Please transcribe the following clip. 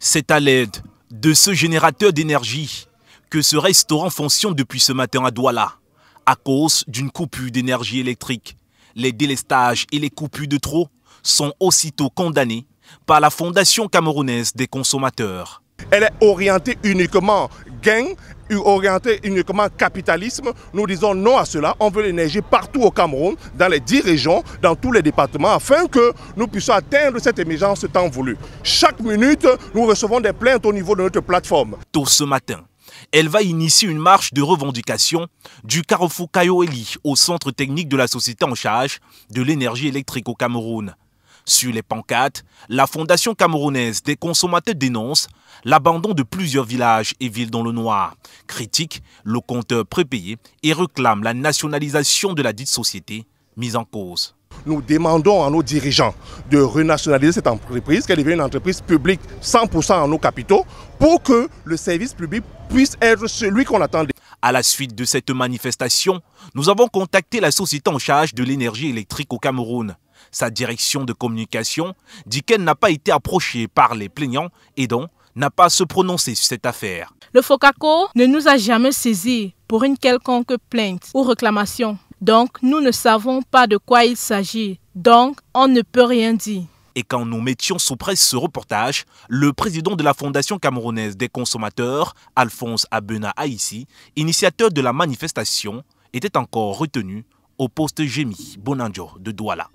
C'est à l'aide de ce générateur d'énergie que ce restaurant fonctionne depuis ce matin à Douala à cause d'une coupure d'énergie électrique. Les délestages et les coupures de trop sont aussitôt condamnés par la Fondation camerounaise des consommateurs. Elle est orientée uniquement gain orienté uniquement capitalisme. Nous disons non à cela. On veut l'énergie partout au Cameroun, dans les 10 régions, dans tous les départements, afin que nous puissions atteindre cette émergence tant voulu. Chaque minute, nous recevons des plaintes au niveau de notre plateforme. Tôt ce matin, elle va initier une marche de revendication du carrefour Eli au centre technique de la société en charge de l'énergie électrique au Cameroun. Sur les pancartes, la Fondation camerounaise des consommateurs dénonce l'abandon de plusieurs villages et villes dans le noir, critique le compteur prépayé et réclame la nationalisation de la dite société mise en cause. Nous demandons à nos dirigeants de renationaliser cette entreprise, qu'elle devienne une entreprise publique 100% en nos capitaux, pour que le service public puisse être celui qu'on attendait. À la suite de cette manifestation, nous avons contacté la société en charge de l'énergie électrique au Cameroun. Sa direction de communication dit qu'elle n'a pas été approchée par les plaignants et donc n'a pas se prononcé sur cette affaire. Le FOCACO ne nous a jamais saisis pour une quelconque plainte ou réclamation. Donc, nous ne savons pas de quoi il s'agit. Donc, on ne peut rien dire. Et quand nous mettions sous presse ce reportage, le président de la Fondation camerounaise des consommateurs, Alphonse Abena Aïssi, initiateur de la manifestation, était encore retenu au poste Gémi Bonanjo de Douala.